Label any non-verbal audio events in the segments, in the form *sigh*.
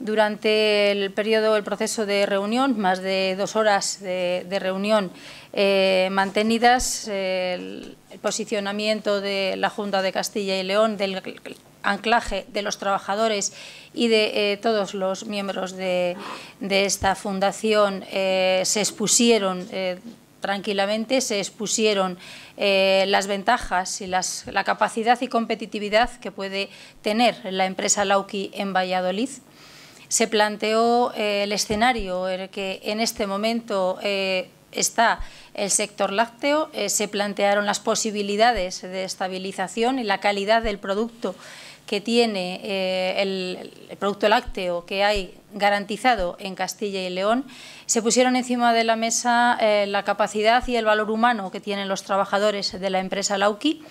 Durante el periodo, el proceso de reunión, más de dos horas de, reunión eh, mantenidas, el, posicionamiento de la Junta de Castilla y León, del anclaje de los trabajadores y de eh, todos los miembros de, esta fundación eh, se expusieron tranquilamente se expusieron las ventajas y la capacidad y competitividad que puede tener la empresa Lauki en Valladolid se planteó eh, el escenario en el que en este momento eh, está el sector lácteo, eh, se plantearon las posibilidades de estabilización y la calidad del producto que tiene el, producto lácteo que hay garantizado en Castilla y León, se pusieron encima de la mesa la capacidad y el valor humano que tienen los trabajadores de la empresa Lauki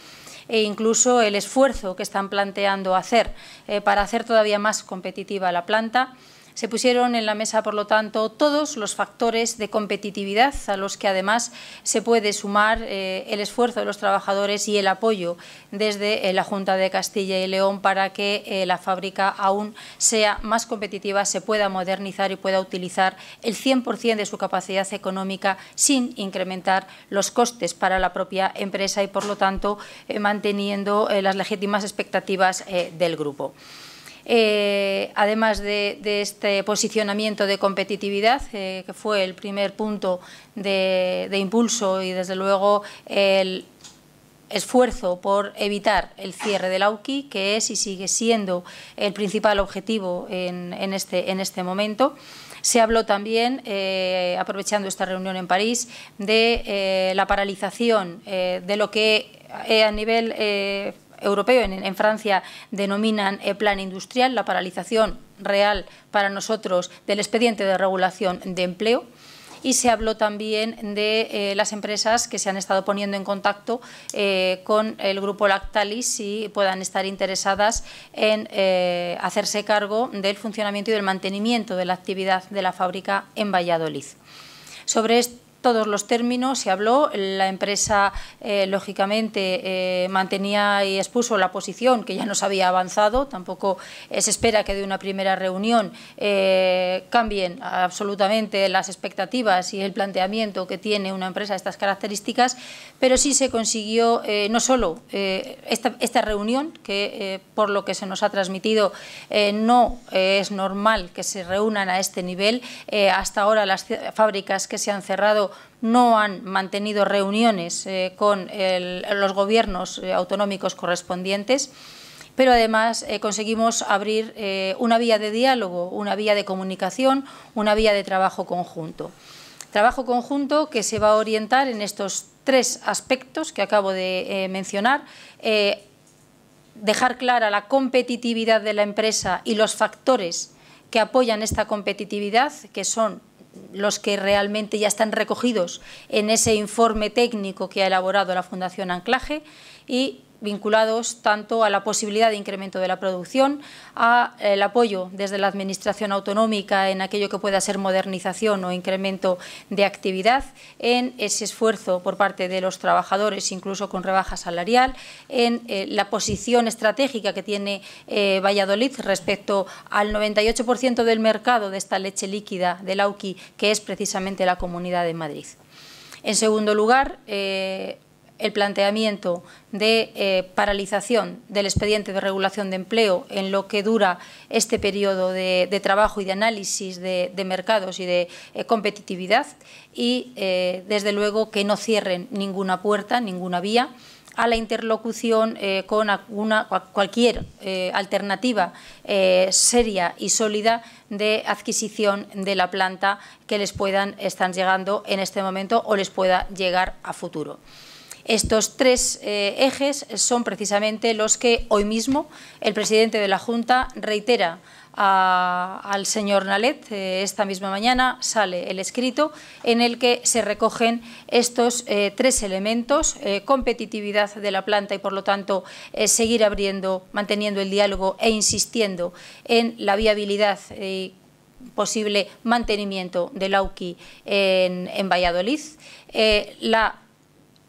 e incluso el esfuerzo que están planteando hacer eh, para hacer todavía más competitiva la planta se pusieron en la mesa, por lo tanto, todos los factores de competitividad a los que además se puede sumar eh, el esfuerzo de los trabajadores y el apoyo desde eh, la Junta de Castilla y León para que eh, la fábrica aún sea más competitiva, se pueda modernizar y pueda utilizar el 100% de su capacidad económica sin incrementar los costes para la propia empresa y, por lo tanto, manteniendo las legítimas expectativas del grupo. Eh, además de, este posicionamiento de competitividad, eh, que fue el primer punto de, impulso y desde luego el esfuerzo por evitar el cierre del AUKI, que es y sigue siendo el principal objetivo en, este, este, momento. Se habló también, eh, aprovechando esta reunión en París, de la paralización de lo que a nivel Europeo, en, Francia denominan eh, plan industrial, la paralización real para nosotros del expediente de regulación de empleo y se habló también de eh, las empresas que se han estado poniendo en contacto eh, con el grupo Lactalis si puedan estar interesadas en hacerse cargo del funcionamiento y del mantenimiento de la actividad de la fábrica en Valladolid. Sobre todos los términos, se habló, la empresa eh, lógicamente eh, mantenía y expuso la posición que ya nos había avanzado, tampoco eh, se espera que de una primera reunión cambien absolutamente las expectativas y el planteamiento que tiene una empresa de estas características, pero sí se consiguió no solo esta, reunión, que por lo que se nos ha transmitido no es normal que se reúnan a este nivel, hasta ahora las fábricas que se han cerrado no han mantenido reuniones eh, con los gobiernos eh, autonómicos correspondientes, pero además eh, conseguimos abrir una vía de diálogo, una vía de comunicación, una vía de trabajo conjunto. Trabajo conjunto que se va a orientar en estos tres aspectos que acabo de mencionar dejar clara la competitividad de la empresa y los factores que apoyan esta competitividad, que son los que realmente ya están recogidos en ese informe técnico que ha elaborado la Fundación Anclaje y vinculados tanto a la posibilidad de incremento de la producción, a eh, el apoyo desde la Administración autonómica en aquello que pueda ser modernización o incremento de actividad, en ese esfuerzo por parte de los trabajadores, incluso con rebaja salarial, en eh, la posición estratégica que tiene eh, Valladolid respecto al 98% del mercado de esta leche líquida de AUCI, que es precisamente la Comunidad de Madrid. En segundo lugar, el planteamiento de eh, paralización del expediente de regulación de empleo en lo que dura este periodo de, trabajo y de análisis de, mercados y de eh, competitividad y, eh, desde luego, que no cierren ninguna puerta, ninguna vía a la interlocución con cualquier alternativa seria y sólida de adquisición de la planta que les puedan estar llegando en este momento o les pueda llegar a futuro. Estos tres eh, ejes son precisamente los que hoy mismo el presidente de la Junta reitera al señor Nalet. Eh, esta misma mañana sale el escrito en el que se recogen estos eh, tres elementos, competitividad de la planta y, por lo tanto, seguir abriendo, manteniendo el diálogo e insistiendo en la viabilidad y posible mantenimiento del auqui en, en Valladolid, la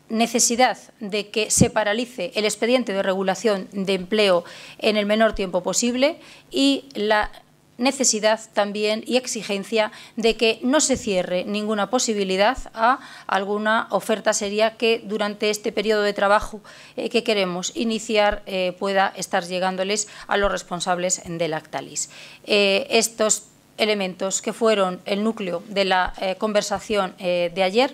necesidad de que se paralice el expediente de regulación de empleo en el menor tiempo posible y la necesidad también y exigencia de que no se cierre ninguna posibilidad a alguna oferta seria que durante este periodo de trabajo eh, que queremos iniciar eh, pueda estar llegándoles a los responsables del Actalis. Eh, estos elementos que fueron el núcleo de la conversación de ayer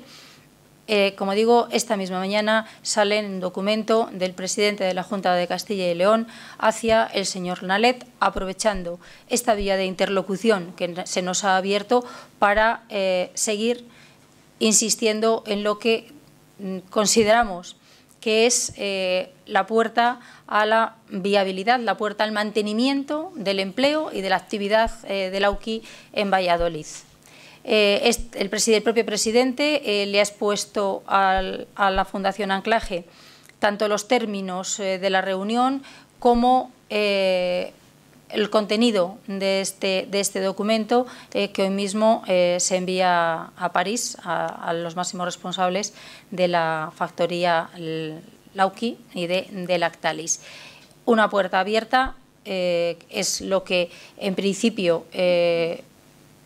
eh, como digo, esta misma mañana sale un documento del presidente de la Junta de Castilla y León hacia el señor Nalet, aprovechando esta vía de interlocución que se nos ha abierto para eh, seguir insistiendo en lo que mm, consideramos que es eh, la puerta a la viabilidad, la puerta al mantenimiento del empleo y de la actividad del de la en Valladolid. Eh, el, propio presidente eh, le ha expuesto a la Fundación Anclaje tanto los términos eh, de la reunión como el contenido de este, este documento que hoy mismo se envía a París a, los máximos responsables de la factoría Lauki y de, de Lactalis. Una puerta abierta es lo que en principio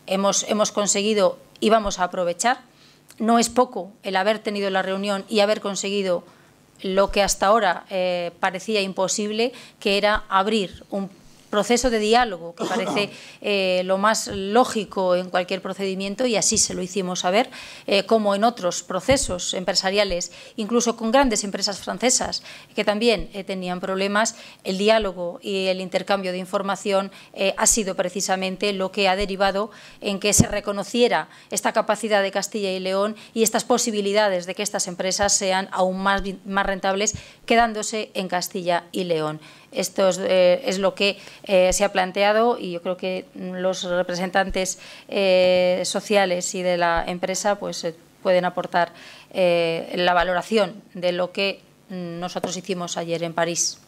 hemos, hemos conseguido y vamos a aprovechar. No es poco el haber tenido la reunión y haber conseguido lo que hasta ahora eh, parecía imposible, que era abrir un proceso de diálogo, que *laughs* parece eh, lo más lógico en cualquier procedimiento, y así se lo hicimos saber, eh, como en otros procesos empresariales, incluso con grandes empresas francesas, que también eh, tenían problemas, el diálogo y el intercambio de información ha sido precisamente lo que ha derivado en que se reconociera esta capacidad de Castilla y León y estas posibilidades de que estas empresas sean aún más, más rentables quedándose en Castilla y León. Esto eh, es, lo que eh, se ha planteado y yo creo que los representantes eh, sociales y de la empresa pues, pueden aportar la valoración de lo que nosotros hicimos ayer en París.